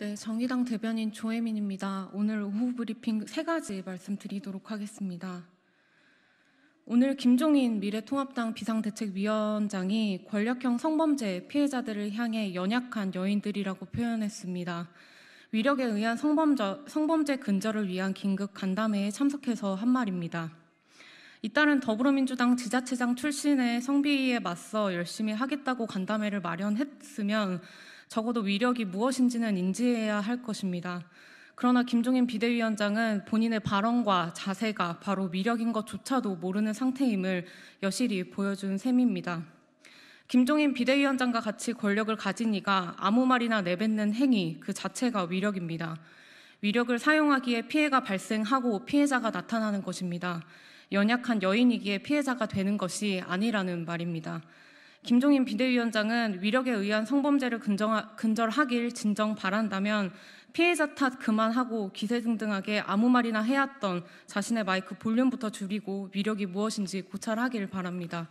네, 정의당 대변인 조혜민입니다. 오늘 오후 브리핑 세 가지 말씀드리도록 하겠습니다. 오늘 김종인 미래통합당 비상대책위원장이 권력형 성범죄 피해자들을 향해 연약한 여인들이라고 표현했습니다. 위력에 의한 성범죄, 성범죄 근절을 위한 긴급 간담회에 참석해서 한 말입니다. 이따른 더불어민주당 지자체장 출신의 성비에 맞서 열심히 하겠다고 간담회를 마련했으면 적어도 위력이 무엇인지는 인지해야 할 것입니다. 그러나 김종인 비대위원장은 본인의 발언과 자세가 바로 위력인 것조차도 모르는 상태임을 여실히 보여준 셈입니다. 김종인 비대위원장과 같이 권력을 가진 이가 아무 말이나 내뱉는 행위 그 자체가 위력입니다. 위력을 사용하기에 피해가 발생하고 피해자가 나타나는 것입니다. 연약한 여인이기에 피해자가 되는 것이 아니라는 말입니다. 김종인 비대위원장은 위력에 의한 성범죄를 근정하, 근절하길 진정 바란다면 피해자 탓 그만하고 기세등등하게 아무 말이나 해왔던 자신의 마이크 볼륨부터 줄이고 위력이 무엇인지 고찰하길 바랍니다.